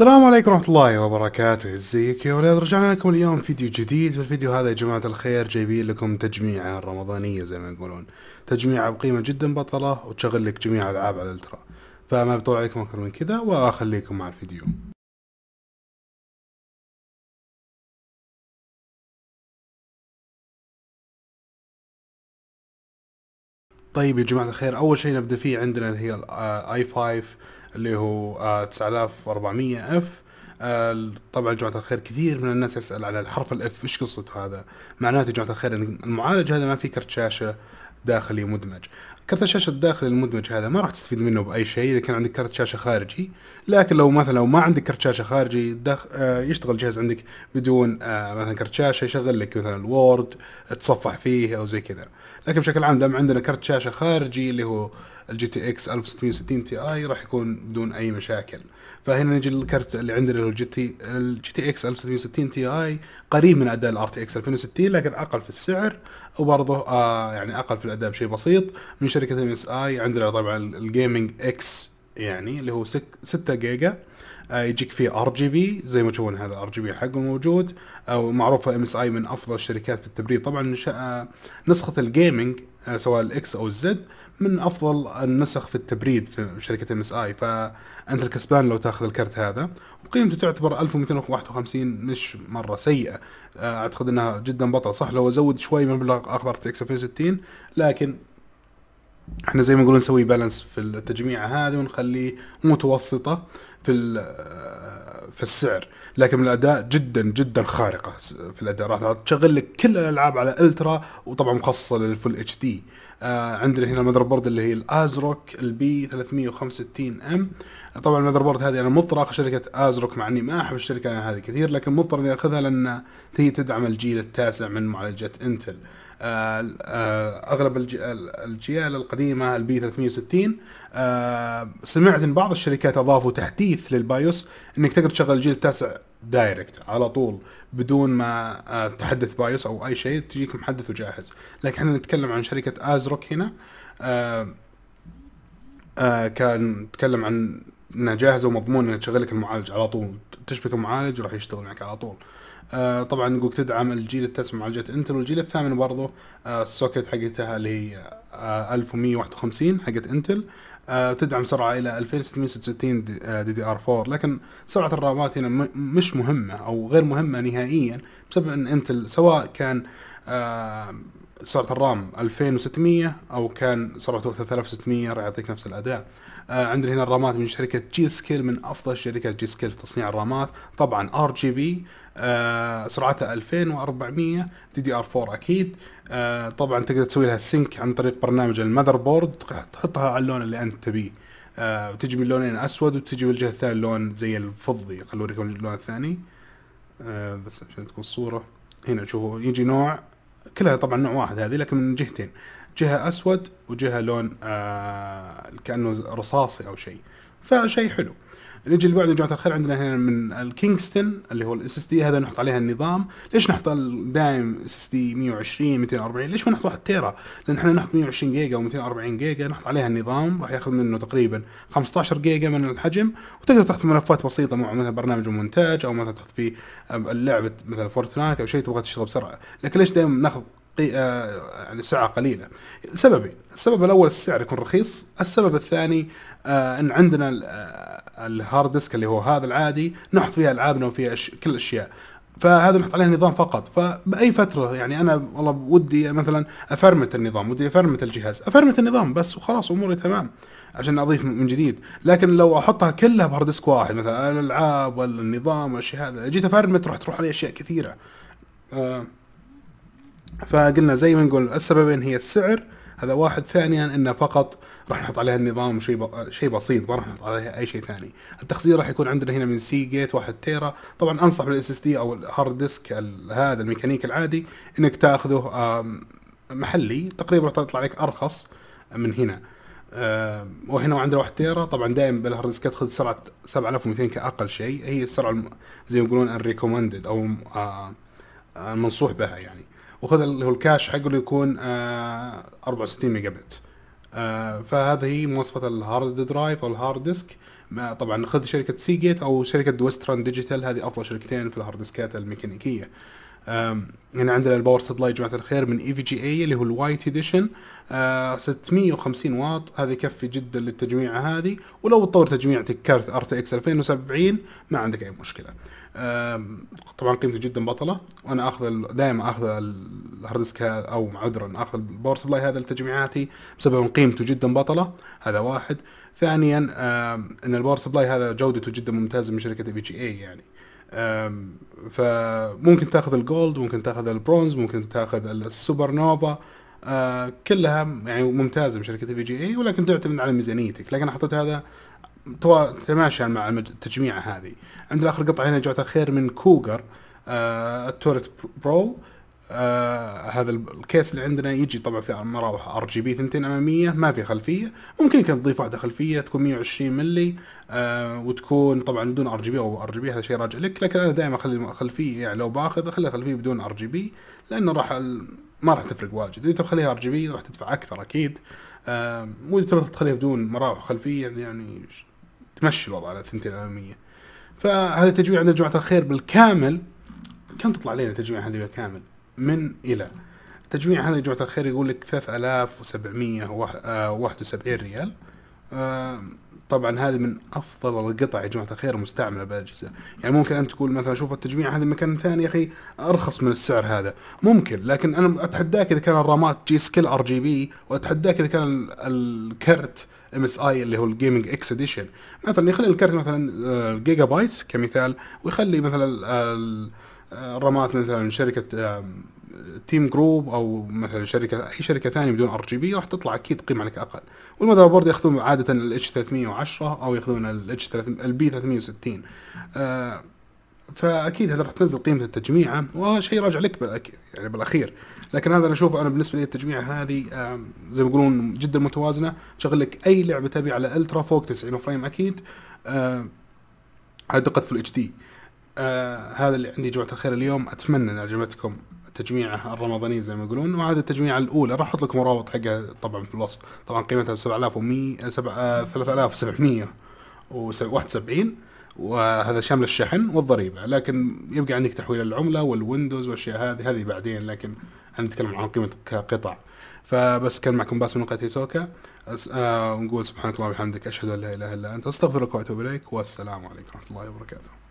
السلام عليكم ورحمة الله وبركاته ازيك يا ولاد رجعنا لكم اليوم فيديو جديد في الفيديو هذا يا جماعة الخير جايبين لكم تجميعة رمضانية زي ما يقولون تجميعة بقيمة جدا بطلة وتشغل لك جميع العاب على الالترا فما بطول عليكم اكثر من كذا واخليكم مع الفيديو طيب يا جماعة الخير أول شيء نبدأ فيه عندنا اللي هي الاي آه، 5 اللي هو 9400 آه، اف آه، طبعا جماعة الخير كثير من الناس يسأل على الحرف الاف ايش قصته هذا معناته جماعة الخير ان المعالج هذا ما في كرت شاشة داخلي مدمج كرت الشاشه الداخلي المدمج هذا ما راح تستفيد منه باي شيء اذا كان عندك كرت شاشه خارجي لكن لو مثلا لو ما عندك كرت شاشه خارجي داخ... آه يشتغل الجهاز عندك بدون آه مثلا كرت شاشه يشغل لك مثلا الوورد تصفح فيه او زي كذا لكن بشكل عام دام عندنا كرت شاشه خارجي اللي هو الجي تي اكس 1660 تي اي راح يكون بدون اي مشاكل فهنا نجي للكرت اللي عندنا اللي هو الجي تي الجي تي اكس 1660 تي اي قريب من اداء الار تي اكس 2060 لكن اقل في السعر وبرضه آه يعني اقل في الاداء بشيء بسيط من شركه ام اس اي عندنا طبعا الجيمنج اكس يعني اللي هو 6 جيجا آه، يجيك فيه ار جي بي زي ما تشوفون هذا ار جي بي حقه موجود او آه، معروفه ام اس اي من افضل الشركات في التبريد طبعا آه، نسخه الجيمنج سواء الاكس او الزد من افضل النسخ في التبريد في شركه ام اس اي فانت الكسبان لو تاخذ الكرت هذا وقيمته تعتبر 1251 مش مره سيئه اعتقد انها جدا بطل صح لو ازود شوي مبلغ اخضر تكسب 60 لكن احنا زي ما نقول نسوي بالانس في التجميع هذه ونخليه متوسطه في في السعر لكن الاداء جدا جدا خارقه في الاداء راح تشغل لك كل الالعاب على الترا وطبعا مخصصه للفول اتش دي عندنا هنا المذر بورد اللي هي الازروك البي 365 ام طبعا المذر بورد هذه انا مضطر اخذ شركه ازروك مع اني ما احب الشركه هذه كثير لكن مضطر اني اخذها لان هي تدعم الجيل التاسع من معالجات انتل آه، آه، اغلب الاجيال القديمه البي 360 آه، سمعت ان بعض الشركات اضافوا تحديث للبايوس انك تقدر تشغل الجيل التاسع دايركت على طول بدون ما تحدث بايوس او اي شيء تجيك محدث وجاهز لكن احنا نتكلم عن شركه ازروك هنا كان نتكلم عن انها جاهزه ومضمون انها تشغل لك المعالج على طول تشبك معالج وراح يشتغل معك على طول آه طبعا نقول تدعم الجيل التاسع معالجات انتل والجيل الثامن برضه آه السوكت حقتها اللي هي آه 1151 حقت انتل آه، تدعم سرعه الى 2666 آه، دي دي ار 4 لكن سرعه الرامات هنا مش مهمه او غير مهمه نهائيا بسبب ان انتل سواء كان آه، سواء الرام 2600 او كان سرعته 3600 راح يعطيك نفس الاداء آه، عندنا هنا الرامات من شركه جي سكيل من افضل شركات جي سكيل في تصنيع الرامات طبعا ار جي بي سرعتها 2400 دي دي ار 4 اكيد آه، طبعا تقدر تسوي لها سينك عن طريق برنامج المذر بورد تحطها على اللون اللي انت تبيه وتجي آه، من لونين اسود وتجي من الجهه الثانيه لون زي الفضي خلوني اوريكم اللون الثاني بس عشان تكون الصوره هنا شوفوا يجي نوع كلها طبعا نوع واحد هذه لكن من جهتين جهه اسود وجهه لون آه كانه رصاصي او شيء فشيء حلو نجي اللي بعده جماعه الخير عندنا هنا من الكينغستون اللي هو الاس اس دي هذا نحط عليها النظام ليش نحط دايم اس اس دي 120 240 ليش ما نحط واحد تيرا لان احنا نحط 120 جيجا و240 جيجا نحط عليها النظام راح ياخذ منه تقريبا 15 جيجا من الحجم وتقدر تحط ملفات بسيطه مع مثلا برنامج مونتاج او مثلا تحط فيه لعبه مثلا فورتنايت او شيء تبغى تشتغل بسرعه لكن ليش دائما ناخذ آه، يعني سعة قليلة سببين السبب الأول السعر يكون رخيص السبب الثاني آه، أن عندنا آه، الهارد ديسك اللي هو هذا العادي نحط فيها ألعابنا وفيها كل الأشياء فهذا نحط عليه نظام فقط فبأي فترة يعني أنا والله ودي مثلا أفرمت النظام ودي أفرمت الجهاز أفرمت النظام بس وخلاص أموري تمام عشان اضيف من جديد لكن لو احطها كلها بهارد ديسك واحد مثلا الالعاب والنظام والاشياء هذا جيت افرمت راح تروح علي اشياء كثيره آه فقلنا زي ما نقول السببين هي السعر هذا واحد ثانيا انه فقط راح نحط عليها النظام شيء شيء بسيط ما راح نحط عليها اي شيء ثاني التخزين راح يكون عندنا هنا من سي جيت 1 تيرا طبعا انصح بالاس اس دي او الهارد ديسك هذا الميكانيك العادي انك تاخذه محلي تقريبا راح تطلع لك ارخص من هنا وهنا عندنا 1 تيرا طبعا دائما بالهارد ديسك تاخذ سرعه 7200 كاقل شيء هي السرعه زي ما يقولون الريكومندد او المنصوح بها يعني وخذ اللي هو الكاش حقه اللي يكون 64 ميجا بت فهذه هي مواصفة الهارد درايف او الهارد ديسك طبعا خذ شركة سي جيت او شركة ويسترن ديجيتال هذه افضل شركتين في الهارد ديسكات الميكانيكية يعني عندنا الباور سبلاي يا جماعه الخير من اي في جي اي اللي هو الوايت اديشن 650 واط هذا يكفي جدا للتجميعه هذه ولو تطور تجميعتك كارت ار تي اكس 2070 ما عندك اي مشكله طبعا قيمته جدا بطله وانا اخذ دائما اخذ الهارد ديسك او عذرا اخذ الباور سبلاي هذا لتجميعاتي بسبب قيمته جدا بطله هذا واحد ثانيا ان الباور سبلاي هذا جودته جدا ممتازه من شركه اي في جي اي يعني فممكن تاخذ الجولد ممكن تاخذ البرونز ممكن تاخذ السوبر نوفا أه، كلها يعني ممتازه شركه في جي اي ولكن تعتمد على ميزانيتك لكن حطيت هذا تماشى مع التجميعه هذه عندنا اخر قطعه هنا جوتها خير من كوغر أه، التورت برو آه هذا الكيس اللي عندنا يجي طبعا في مراوح ار جي بي ثنتين اماميه ما في خلفيه ممكن يمكن تضيف واحده خلفيه تكون 120 ملي آه وتكون طبعا بدون ار جي بي او ار جي بي هذا شيء راجع لك لكن انا دائما اخلي خلفيه يعني لو باخذ اخليها خلفيه بدون ار جي بي لانه راح ما راح تفرق واجد اذا تخليها ار جي بي راح تدفع اكثر اكيد آه واذا تبغى تخليها بدون مراوح خلفيه يعني, يعني تمشي الوضع على الثنتين اماميه فهذا التجميع عندنا جماعه الخير بالكامل كم تطلع علينا تجميع هذه بالكامل؟ من إلى تجميع هذا جماعة الخير يقول لك 3771 ريال آه، طبعا هذه من افضل القطع يا جماعه الخير مستعمله بالاجهزه، يعني ممكن انت تقول مثلا شوف التجميع هذا مكان ثاني يا اخي ارخص من السعر هذا، ممكن لكن انا اتحداك اذا كان الرامات جي سكيل ار جي بي واتحداك اذا كان الكرت ام اس اي اللي هو الجيمنج اكس اديشن، مثلا يخلي الكرت مثلا جيجا آه، بايت كمثال ويخلي مثلا رمات مثلا شركه تيم جروب او مثلا شركه اي شركه ثانيه بدون ار جي بي راح تطلع اكيد قيمه لك اقل والمذر بورد ياخذون عاده الاتش 310 او ياخذون الاتش البي 360 فاكيد هذا راح تنزل قيمه التجميعه وشيء راجع لك يعني بالاخير لكن هذا انا اشوفه انا بالنسبه لي التجميعه هذه زي ما يقولون جدا متوازنه تشغل لك اي لعبه تبي على الترا فوق 90 فريم اكيد على آه، دقه في الاتش دي آه هذا اللي عندي جماعة الخير اليوم أتمنى أن عجبتكم التجميعة الرمضانية زي ما يقولون وهذه التجميعة الأولى راح أحط لكم رابط حقها طبعا في الوصف طبعا قيمتها 7100 7 3771 وهذا شامل الشحن والضريبة لكن يبقى عندك تحويل العملة والويندوز والأشياء هذه هذه بعدين لكن أنا نتكلم عن قيمة كقطع فبس كان معكم باسم من قتي سوكا أس... آه ونقول سبحانك اللهم وبحمدك أشهد أن لا إله إلا أنت أستغفرك وأتوب إليك والسلام عليكم ورحمة الله وبركاته